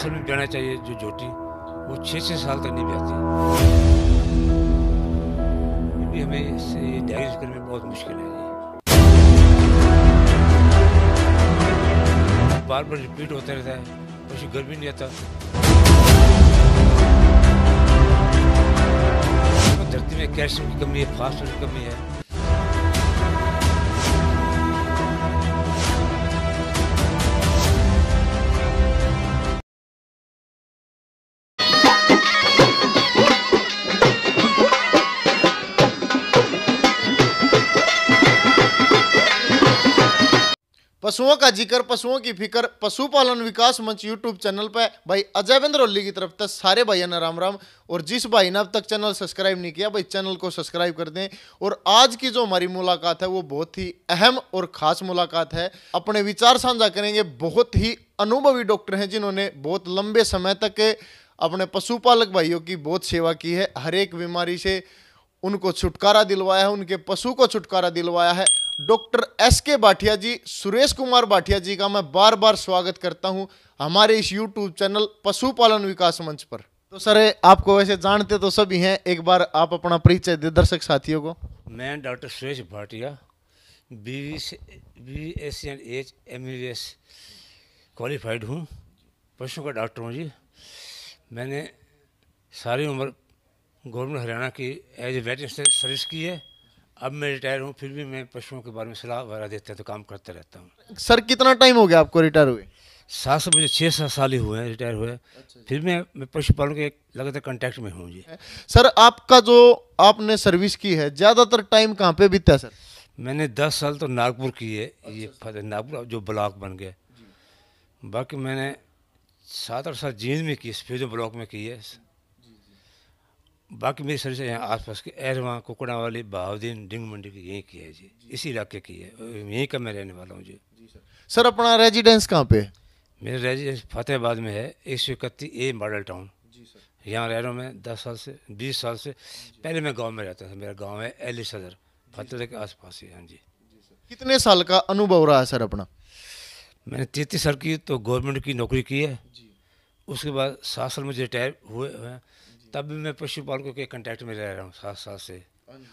Service बहना चाहिए जो झोटी वो छः छः साल तक नहीं बहती भी हमें इससे डायरेज करने में बहुत मुश्किल है बार बार रिपीट होता रहता है कुछ घर भी नहीं आता धरती में कैल्शियम की कमी है फास्फोरस की कमी है पशुओं का जिक्र पशुओं की फिक्र पशुपालन विकास मंच यूट्यूब चैनल पर भाई बिंद्र ओली की तरफ से सारे भाइयों ने राम राम और जिस भाई ने अब तक चैनल सब्सक्राइब नहीं किया भाई चैनल को सब्सक्राइब कर दें और आज की जो हमारी मुलाकात है वो बहुत ही अहम और ख़ास मुलाकात है अपने विचार साझा करेंगे बहुत ही अनुभवी डॉक्टर हैं जिन्होंने बहुत लंबे समय तक अपने पशुपालक भाइयों की बहुत सेवा की है हर एक बीमारी से उनको छुटकारा दिलवाया है उनके पशु को छुटकारा दिलवाया है डॉक्टर एस के भाठिया जी सुरेश कुमार भाठिया जी का मैं बार बार स्वागत करता हूं हमारे इस यूट्यूब चैनल पशुपालन विकास मंच पर तो सर आपको वैसे जानते तो सभी हैं एक बार आप अपना परिचय दे दर्शक साथियों को मैं doctor Suresh Bhatia B S and H M S qualified हूँ पशुओं का डॉक्टर हूँ जी मैंने सारी उम्र गवर्नमेंट हरियाणा की एज वेट सर्विस की है अब मैं रिटायर हूँ फिर भी मैं पशुओं के बारे में सलाह वगैरह देते हैं तो काम करते रहता हूँ सर कितना टाइम हो गया आपको रिटायर हुए सात से मुझे छः सात साल ही हुए हैं रिटायर हुए अच्छा फिर मैं, मैं पशुपालन के लगातार कॉन्टैक्ट में हूँ जी सर आपका जो आपने सर्विस की है ज़्यादातर टाइम कहाँ पे बीता सर मैंने दस साल तो नागपुर की है अच्छा ये ये नागपुर जो ब्लॉक बन गया बाकी मैंने सात आठ साल जींद में की जो ब्लॉक में की है बाकी मेरी सर्विस यहाँ आस पास के एरवा कुकड़ा वाली बहाउद्दीन डिंग मंडी की यहीं की है जी इसी इलाके की है यहीं का मैं रहने वाला हूँ जी सर सर अपना रेजिडेंस कहाँ पे है मेरा रेजिडेंस फतेहाबाद में है एक सौ इकतीस ए मॉडल टाउन यहाँ रह रहा हूँ मैं दस साल से बीस साल से पहले मैं गाँव में रहता था मेरा गाँव है एली सदर फतेह के आस पास ही हाँ जी कितने साल का अनुभव रहा है सर अपना मैंने तैतीस साल की तो गवर्नमेंट की नौकरी की है उसके बाद सात साल मुझे रिटायर हुए हैं तब भी मैं पशुपालकों के कंटेक्ट में रह रहा हूँ साथ साथ से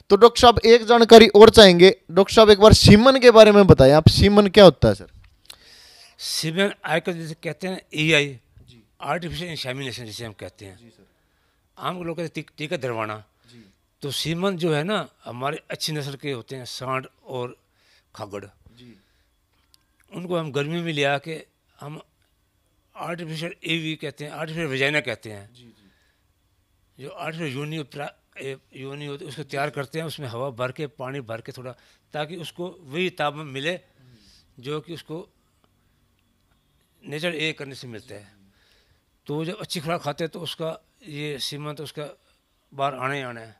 तो डॉक्टर साहब एक जानकारी और चाहेंगे डॉक्टर साहब एक बार सीमन के बारे में बताएं आप सीमन क्या होता है सर सीमन आजकल जैसे कहते हैं ए आई आर्टिफिशियल इंसेमिनेशन जिसे हम कहते हैं आम लोग कहते हैं टीका दरवाना तो सीमन जो है ना हमारे अच्छी नस्ल के होते हैं सांड और खगड़ उनको हम गर्मी में ले आके हम आर्टिफिशियल ए वी कहते हैं आर्टिफिशियल वजैना कहते हैं जो अर्थ योनी योनी होती है उसको तैयार करते हैं उसमें हवा भर के पानी भर के थोड़ा ताकि उसको वही ताप मिले जो कि उसको नेचर ए करने से मिलता है तो जब अच्छी खुराक खाते हैं तो उसका ये सीमन तो उसका बाहर आना ही आना है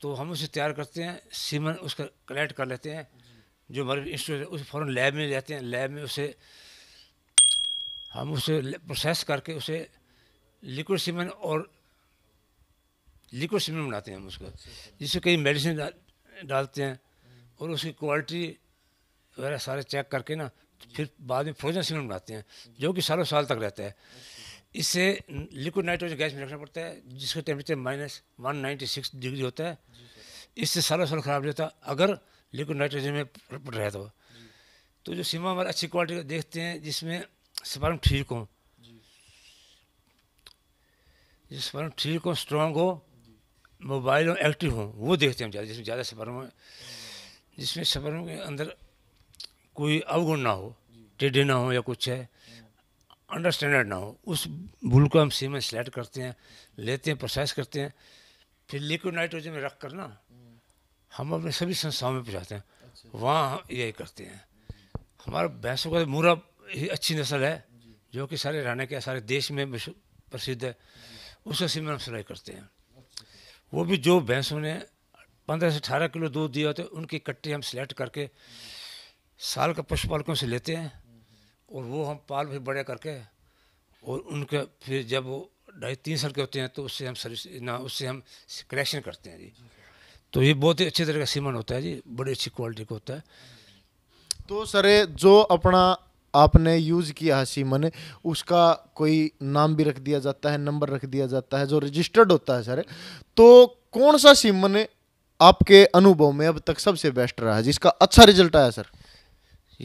तो हम उसे तैयार करते हैं सीमन उसका कलेक्ट कर लेते हैं जो हमारे इंस्टीट्यूट है उसे फ़ौरन लैब में जाते हैं लैब में उसे हम उसे प्रोसेस करके उसे लिक्विड सीमेंट और लिक्विड सीमेंट बनाते हैं हम उसको जिससे कई मेडिसिन डाल, डालते हैं और उसकी क्वालिटी वगैरह सारे चेक करके ना फिर बाद में फ्रोजन सीमेंट बनाते हैं जो कि सालों साल तक रहता है इससे लिक्विड नाइट्रोजन गैस में रखना पड़ता है जिसका temperature minus one ninety six degree होता है इससे सालों साल ख़राब नहीं होता अगर लिक्विड नाइट्रोजन में पड़ रहा तो तो जो सीमा हमारे अच्छी क्वालिटी का देखते हैं जिसमें स्पर्म ठीक हो जिस स्पर्म ठीक हो स्ट्रॉन्ग हो मोबाइल में एक्टिव हों वो देखते हैं ज़्यादा जिसमें ज़्यादा सफर में जिसमें सफरों के अंदर कोई अवगुण ना हो टेढ़े ना हो या कुछ है अंडरस्टैंडर्ड ना हो उस भूल को हम सीमेंट सेलेक्ट करते हैं लेते हैं प्रोसेस करते हैं फिर लिक्विड नाइट्रोजन में रख कर ना हम अपने सभी संस्थाओं में पहुँचाते हैं अच्छा। वहाँ यही करते हैं हमारा भैंसों का मूरा अच्छी नस्ल है जो कि सारे रहने के सारे देश में प्रसिद्ध है उसका सीमेंट हम सिलाई करते हैं वो भी जो भैंसों ने पंद्रह से अठारह किलो दूध दिया होता है उनकी कट्टी हम सिलेक्ट करके साल का पशुपालकों से लेते हैं और वो हम पाल भी बड़े करके और उनके फिर जब वो ढाई तीन साल के होते हैं तो उससे हम सर्विस ना उससे हम कलेक्शन करते हैं जी तो ये बहुत ही अच्छे तरह का सीमन होता है जी बड़ी अच्छी क्वालिटी का होता है तो सर जो अपना आपने यूज़ किया है ने उसका कोई नाम भी रख दिया जाता है नंबर रख दिया जाता है जो रजिस्टर्ड होता है सर तो कौन सा सीमन आपके अनुभव में अब तक सबसे बेस्ट रहा है जिसका अच्छा रिजल्ट आया सर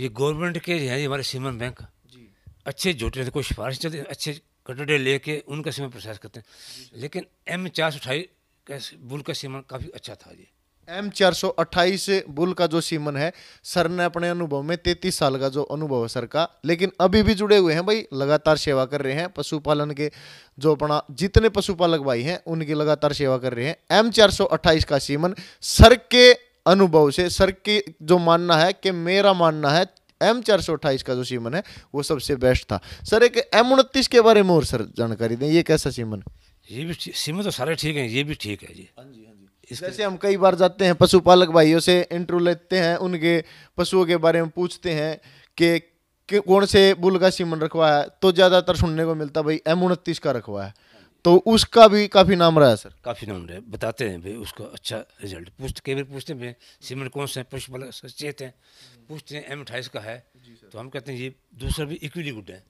ये गवर्नमेंट के है हमारे सीमन बैंक जी अच्छे जोटे कोई सिफारिश चलते अच्छे कटोटे लेके उनका सीमन प्रोसेस करते हैं लेकिन एम चार सौ अठाई का बुल का सीमन काफ़ी अच्छा था जी एम चार सौ अट्ठाईस बुल का जो सीमन है सर ने अपने अनुभव में तैतीस साल का जो अनुभव है सर का लेकिन अभी भी जुड़े हुए हैं भाई लगातार सेवा कर रहे हैं पशुपालन के जो अपना जितने पशुपालक भाई हैं उनकी लगातार सेवा कर रहे हैं एम चार सौ अट्ठाईस का सीमन सर के अनुभव से सर की जो मानना है कि मेरा मानना है एम चार सौ अट्ठाईस का जो सीमन है वो सबसे बेस्ट था सर एक एम उनतीस के बारे में और सर जानकारी दें ये कैसा सीमन ये भी सीमन तो सारे ठीक है ये भी ठीक है जी हाँ हाँ जैसे हम कई बार जाते हैं पशुपालक भाइयों से इंटरव्यू लेते हैं उनके पशुओं के बारे में पूछते हैं कि कौन से बुल का सीमन रखवा है तो ज़्यादातर सुनने को मिलता भाई एम उनतीस का रखवा है तो उसका भी काफ़ी नाम रहा है सर काफ़ी नाम रहा है बताते हैं भाई उसका अच्छा रिजल्ट पूछते कई बार पूछते हैं सीमन कौन से पशुपालक सचेत हैं पूछते हैं एम अठाईस का है तो हम कहते हैं ये दूसरा भी इक्वली गुड है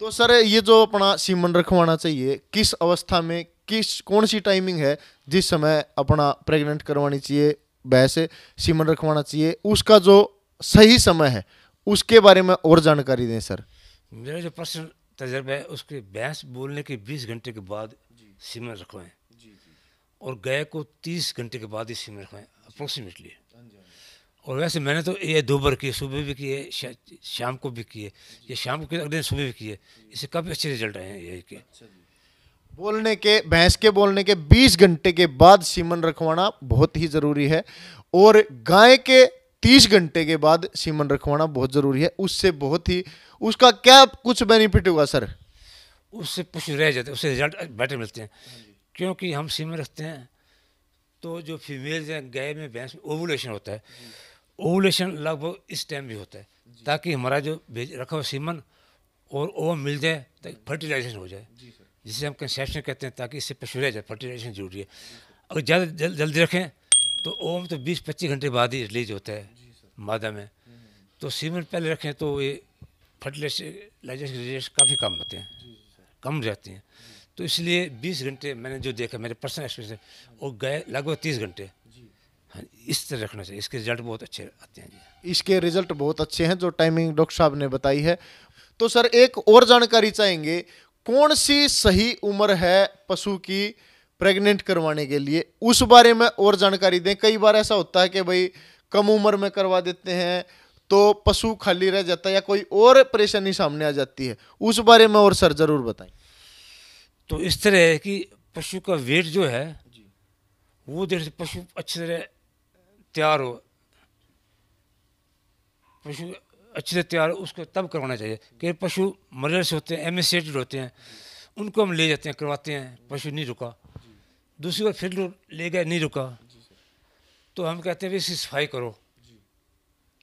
तो सर ये जो अपना सीमन रखवाना चाहिए किस अवस्था में किस कौन सी टाइमिंग है जिस समय अपना प्रेग्नेंट करवानी चाहिए भैंस सीमन रखवाना चाहिए उसका जो सही समय है उसके बारे में और जानकारी दें सर मेरा जो पर्सनल तजर्बा है उसके भैंस बोलने के बीस घंटे के बाद सीमन रखवाएं और गाय को तीस घंटे के बाद ही सीमन रखवाएं अप्रोक्सीमेटली हाँ हाँ और वैसे मैंने तो ये दो बार किए सुबह भी किए शाम को भी किए या शाम को अगले दिन सुबह भी किए इससे काफ़ी अच्छे रिजल्ट आए हैं ये के अच्छा बोलने के भैंस के बोलने के 20 घंटे के बाद सीमन रखवाना बहुत ही ज़रूरी है और गाय के 30 घंटे के बाद सीमन रखवाना बहुत ज़रूरी है उससे बहुत ही उसका क्या कुछ बेनिफिट होगा सर उससे कुछ रह जाते उससे रिजल्ट बेटर मिलते हैं क्योंकि हम सीमन रखते हैं तो जो फीमेल हैं गाय में भैंस में ओवुलेशन होता है ओवुलेशन लगभग इस टाइम भी होता है ताकि हमारा जो रखा हुआ सीमन और ओवम मिल जाए ताकि तो फर्टिलाइजेशन हो जाए जिसे हम कंसेप्शन कहते हैं ताकि इससे पशुरा जाए फर्टिलाइजेशन जरूरी है अगर ज़्यादा जल्दी जल, रखें तो ओम तो 20-25 घंटे बाद ही रिलीज होता है मादा में तो सीमेंट पहले रखें तो ये फर्टिलाइजेशन रिजल्ट काफ़ी कम होते हैं कम रहती हैं तो इसलिए 20 घंटे मैंने जो देखा मेरे पर्सनल एक्सपीरियंस है वो गए लगभग तीस घंटे हाँ इस तरह रखना चाहिए इसके रिजल्ट बहुत अच्छे आते हैं जी इसके रिजल्ट बहुत अच्छे हैं जो टाइमिंग डॉक्टर साहब ने बताई है तो सर एक और जानकारी चाहेंगे कौन सी सही उम्र है पशु की प्रेग्नेंट करवाने के लिए उस बारे में और जानकारी दें कई बार ऐसा होता है कि भाई कम उम्र में करवा देते हैं तो पशु खाली रह जाता है या कोई और परेशानी सामने आ जाती है उस बारे में और सर ज़रूर बताएं तो इस तरह है कि पशु का वेट जो है वो देर से पशु अच्छी तरह तैयार हो पशु अच्छे से तैयार उसको तब करवाना चाहिए कि पशु मरल से होते हैं एमिसेटेड होते हैं उनको हम ले जाते हैं करवाते हैं पशु नहीं रुका दूसरी बार फिर ले गए नहीं रुका तो हम कहते हैं भाई इसकी सफाई करो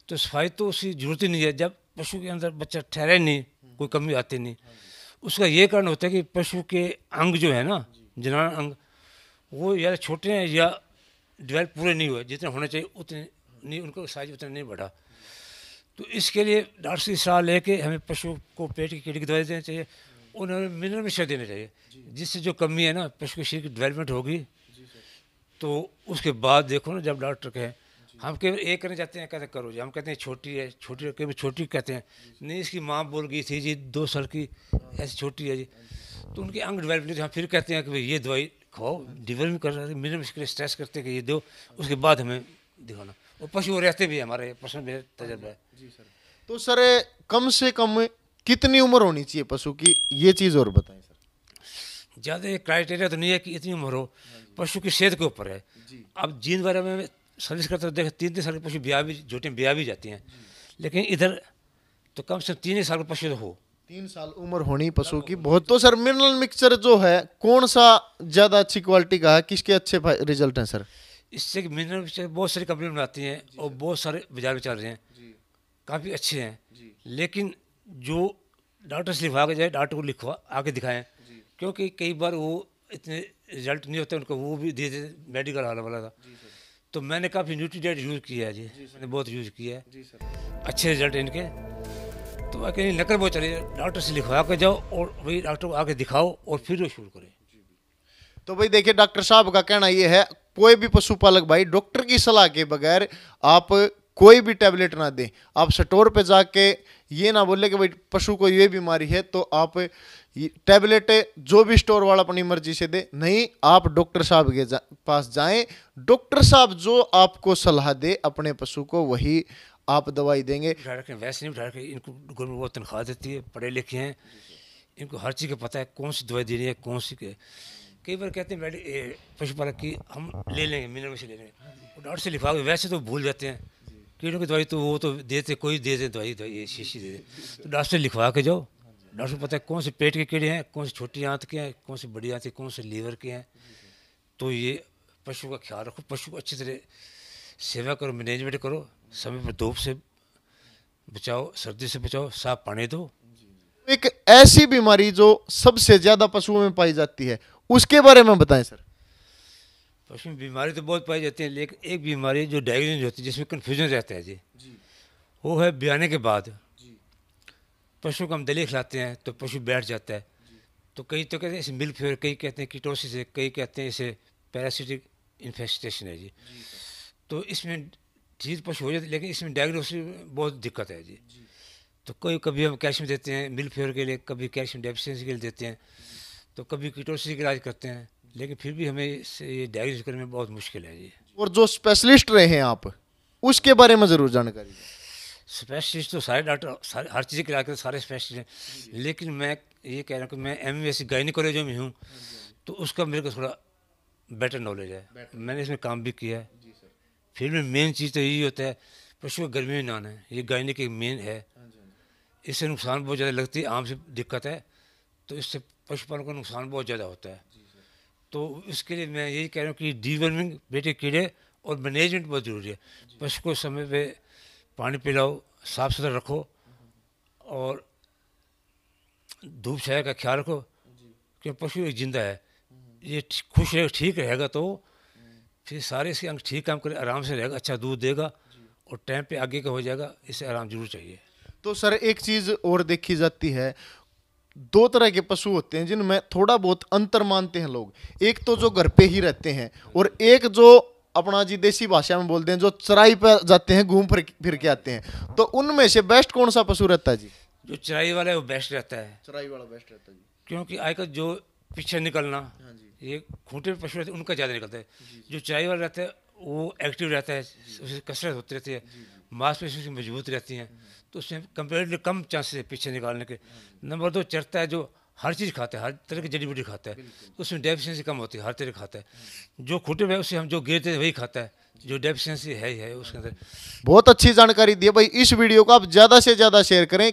तो सफाई तो उसकी जरूरत ही नहीं है जब पशु के अंदर बच्चा ठहरे नहीं कोई कमी आती नहीं उसका ये कारण होता है कि पशु के अंग जो है ना जनाना अंग वो या छोटे हैं या डेवलप पूरे नहीं हुए जितने होने चाहिए उतने नहीं उनका साइज उतना नहीं बढ़ा तो इसके लिए डॉक्टर की सलाह लेके हमें पशु को पेट की कीड़े की दवाई देनी चाहिए उन्हें मिनरल मिश्र देना चाहिए जिससे जो कमी है ना पशु के शरीर की डेवलपमेंट होगी तो उसके बाद देखो ना जब डॉक्टर कहें हम केवल एक करने जाते हैं कहते करो जी हम कहते हैं छोटी है छोटी केवल छोटी कहते हैं नहीं इसकी माँ बोल गई थी जी दो साल की ऐसी छोटी है जी तो उनके अंग नहीं हम फिर कहते हैं कि भाई ये दवाई खाओ डिवेलप कर मिनिमम स्ट्रेस करते हैं कि ये दो उसके बाद हमें दिखाना और पशु रहते भी हमारे पशु में तजर्बा है जी सर तो सर कम से कम कितनी उम्र होनी चाहिए पशु की ये चीज़ और बताएं सर ज़्यादा क्राइटेरिया तो नहीं है कि इतनी उम्र हो हाँ पशु की सेहत के ऊपर है अब जीन वगैरह में सर्विस करते देख तीन तीन साल के पशु ब्याह भी झूठे ब्याह भी जाती हैं लेकिन इधर तो कम से कम तीन साल का पशु तो हो तीन साल उम्र होनी पशु की बहुत तो सर मिनरल मिक्सचर जो है कौन सा ज़्यादा अच्छी क्वालिटी का है किसके अच्छे रिजल्ट हैं सर इससे मिनरल से बहुत सारी कंपनी बनाती हैं और बहुत सारे बाजार में चल रहे हैं काफ़ी अच्छे हैं लेकिन जो डॉक्टर से लिखवा के जाए डॉक्टर को लिखवा आके दिखाएं क्योंकि कई बार वो इतने रिजल्ट नहीं होते उनको वो भी दे धीरे मेडिकल हाल वाला था तो मैंने काफ़ी न्यूट्रीडेट यूज़ किया है जी मैंने बहुत यूज़ किया है अच्छे रिजल्ट इनके तो मैं कहीं नकर बहुत चले डॉक्टर से लिखवा के जाओ और वही डॉक्टर को आके दिखाओ और फिर वो शुरू करें तो भाई देखिए डॉक्टर साहब का कहना ये है कोई भी पशुपालक भाई डॉक्टर की सलाह के बगैर आप कोई भी टैबलेट ना दें आप स्टोर पे जाके ये ना बोले कि भाई पशु को ये बीमारी है तो आप टैबलेट जो भी स्टोर वाला अपनी मर्जी से दे नहीं आप डॉक्टर साहब के जा, पास जाएं डॉक्टर साहब जो आपको सलाह दे अपने पशु को वही आप दवाई देंगे वैसे नहीं इनको गवर्नमेंट बहुत तनख्वाह देती है पढ़े लिखे हैं इनको हर चीज़ का पता है कौन सी दवाई देनी है कौन सी कई बार कहते हैं पशुपालक की हम ले लेंगे मिनरल से ले लेंगे वो डॉक्टर से लिखा वैसे तो भूल जाते हैं कीड़ों की दवाई तो वो तो देते कोई दें दवाई दवाई शीशी दे दें तो डॉक्टर से लिखवा के जाओ डॉक्टर से पता है कौन से पेट के कीड़े हैं कौन से छोटी आंत के हैं कौन से बड़ी आंत के कौन से लीवर के हैं तो ये पशु का ख्याल रखो पशु को अच्छी तरह सेवा करो मैनेजमेंट करो समय पर धूप से बचाओ सर्दी से बचाओ साफ पानी दो एक ऐसी बीमारी जो सबसे ज़्यादा पशुओं में पाई जाती है उसके बारे में बताएं सर उसमें बीमारी तो बहुत पाई जाती है लेकिन एक बीमारी जो डायग्नोज होती है जिसमें कन्फ्यूजन रहता है जी वो है ब्याने के बाद पशु को हम दलिए खिलाते हैं तो पशु बैठ जाता है तो कई तो कहते हैं इसे मिल्क फेवर कई कहते हैं कीटोसिस है कई कहते हैं इसे पैरासिटिक इन्फेस्टेशन है जी तो इसमें चीज पशु हो जाती लेकिन इसमें डायग्नोसिस बहुत दिक्कत है जी तो कोई कभी हम कैल्शियम देते हैं मिल्क फेवर के लिए कभी कैल्शियम डेफिशेंसी के लिए देते हैं तो कभी कीटोसिस का इलाज करते हैं लेकिन फिर भी हमें ये डायग्नोज करने में बहुत मुश्किल है जी और जो स्पेशलिस्ट रहे हैं आप उसके बारे में ज़रूर जानकारी स्पेशलिस्ट तो सारे डॉक्टर सारे हर चीज़ के इलाज करते सारे स्पेशलिस्ट हैं लेकिन मैं ये कह रहा हूँ कि मैं एम बी एस गाइनिकोलॉजी में हूँ तो उसका मेरे को थोड़ा बेटर नॉलेज है मैंने इसमें काम भी किया है फिर में मेन चीज़ तो यही होता है पशु को गर्मी में नहाना है ये गायने की मेन है हाँ हाँ इससे नुकसान बहुत ज़्यादा लगती है आम से दिक्कत है तो इससे पशुपालन को नुकसान बहुत ज़्यादा होता है तो इसके लिए मैं यही कह रहा हूँ कि डीवर्मिंग बेटे कीड़े और मैनेजमेंट बहुत ज़रूरी है पशु को समय पे पानी पिलाओ साफ सुथरा रखो और धूप छाया का ख्याल रखो क्योंकि पशु एक जिंदा है हम्म। ये खुश रहेगा ठीक रहेगा तो हम्म। फिर सारे इसके अंग ठीक काम करे आराम से रहेगा अच्छा दूध देगा और टाइम पे आगे का हो जाएगा इसे आराम जरूर चाहिए तो सर एक चीज़ और देखी जाती है दो तरह के पशु होते हैं जिनमें थोड़ा बहुत अंतर मानते हैं लोग एक तो जो घर पे ही रहते हैं और एक जो अपना जी देसी भाषा में बोलते हैं जो चराई पर जाते हैं घूम फिर फिर के आते हैं तो उनमें से बेस्ट कौन सा पशु रहता है जी जो चराई वाला है वो बेस्ट रहता है चराई वाला बेस्ट रहता है क्योंकि आजकल जो पीछे निकलना हाँ ये खूंटे पशु रहते उनका ज़्यादा निकलता है जो चराई वाला रहता है वो एक्टिव रहता है उसे कसरत होती रहती है मांसपेशियों मजबूत रहती हैं हाँ। तो उसमें कंपेरेटिवली कम चांसेस है पीछे निकालने के नंबर दो चरता है जो हर चीज़ खाता है हर तरह की जड़ी बूटी खाता है उसमें डेफिशेंसी कम होती है हर तरह खाता है जो खुटे में उसे हम जो गिरते हैं वही खाता है जो डेफिशेंसी है ही है उसके अंदर बहुत अच्छी जानकारी दी है भाई इस वीडियो को आप ज़्यादा से ज़्यादा शेयर करें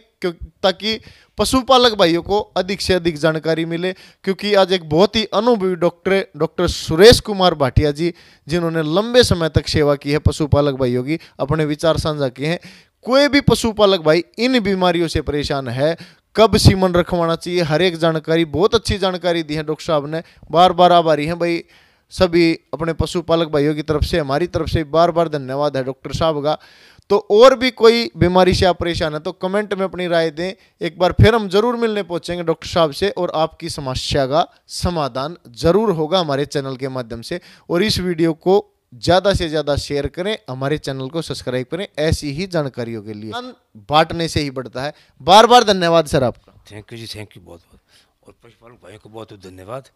ताकि पशुपालक भाइयों को अधिक से अधिक जानकारी मिले क्योंकि आज एक बहुत ही अनुभवी डॉक्टर डॉक्टर सुरेश कुमार भाटिया जी जिन्होंने लंबे समय तक सेवा की है पशुपालक भाइयों की अपने विचार साझा किए हैं कोई भी पशुपालक भाई इन बीमारियों से परेशान है कब सीमन रखवाना चाहिए हर एक जानकारी बहुत अच्छी जानकारी दी है डॉक्टर साहब ने बार बार आभारी हैं भाई सभी अपने पशुपालक भाइयों की तरफ से हमारी तरफ से बार बार धन्यवाद है डॉक्टर साहब का तो और भी कोई बीमारी से आप परेशान है तो कमेंट में अपनी राय दें एक बार फिर हम जरूर मिलने पहुंचेंगे डॉक्टर साहब से और आपकी समस्या का समाधान जरूर होगा हमारे चैनल के माध्यम से और इस वीडियो को ज़्यादा से ज़्यादा शेयर करें हमारे चैनल को सब्सक्राइब करें ऐसी ही जानकारियों के लिए बांटने से ही बढ़ता है बार बार धन्यवाद सर आपका थैंक यू जी थैंक यू बहुत बहुत और पशुपालक भाइयों को बहुत बहुत धन्यवाद